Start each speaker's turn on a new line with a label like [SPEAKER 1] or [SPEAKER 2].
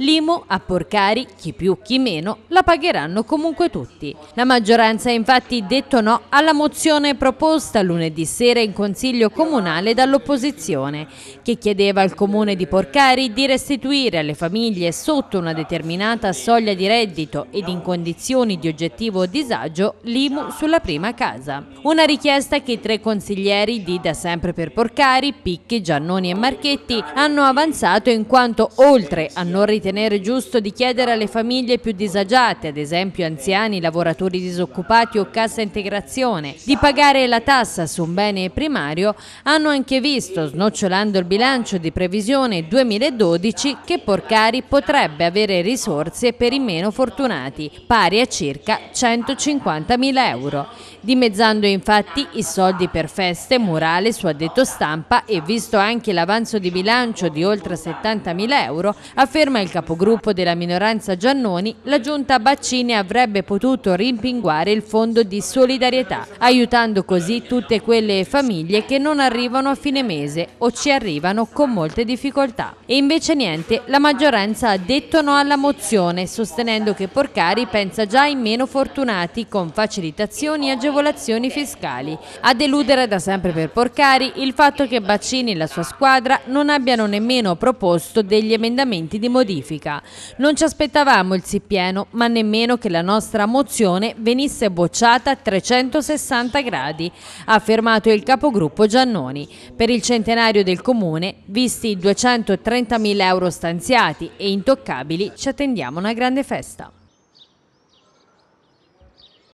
[SPEAKER 1] L'IMU a Porcari, chi più chi meno, la pagheranno comunque tutti. La maggioranza ha infatti detto no alla mozione proposta lunedì sera in Consiglio Comunale dall'opposizione, che chiedeva al Comune di Porcari di restituire alle famiglie sotto una determinata soglia di reddito ed in condizioni di oggettivo disagio l'IMU sulla prima casa. Una richiesta che i tre consiglieri di Da Sempre per Porcari, Picchi, Giannoni e Marchetti hanno avanzato in quanto oltre a non ritenere giusto di chiedere alle famiglie più disagiate, ad esempio anziani, lavoratori disoccupati o cassa integrazione, di pagare la tassa su un bene primario, hanno anche visto, snocciolando il bilancio di previsione 2012, che Porcari potrebbe avere risorse per i meno fortunati, pari a circa 150.000 euro, dimezzando infatti i soldi per feste, murale, su addetto stampa e visto anche l'avanzo di bilancio di oltre 70.000 euro, affidando Afferma il capogruppo della minoranza Giannoni, la giunta Baccini avrebbe potuto rimpinguare il fondo di solidarietà, aiutando così tutte quelle famiglie che non arrivano a fine mese o ci arrivano con molte difficoltà. E invece niente, la maggioranza ha detto no alla mozione, sostenendo che Porcari pensa già ai meno fortunati con facilitazioni e agevolazioni fiscali. A deludere da sempre per Porcari il fatto che Baccini e la sua squadra non abbiano nemmeno proposto degli emendamenti di di modifica. Non ci aspettavamo il sì pieno, ma nemmeno che la nostra mozione venisse bocciata a 360 gradi, ha affermato il capogruppo Giannoni. Per il centenario del Comune, visti i 230.000 euro stanziati e intoccabili, ci attendiamo una grande festa.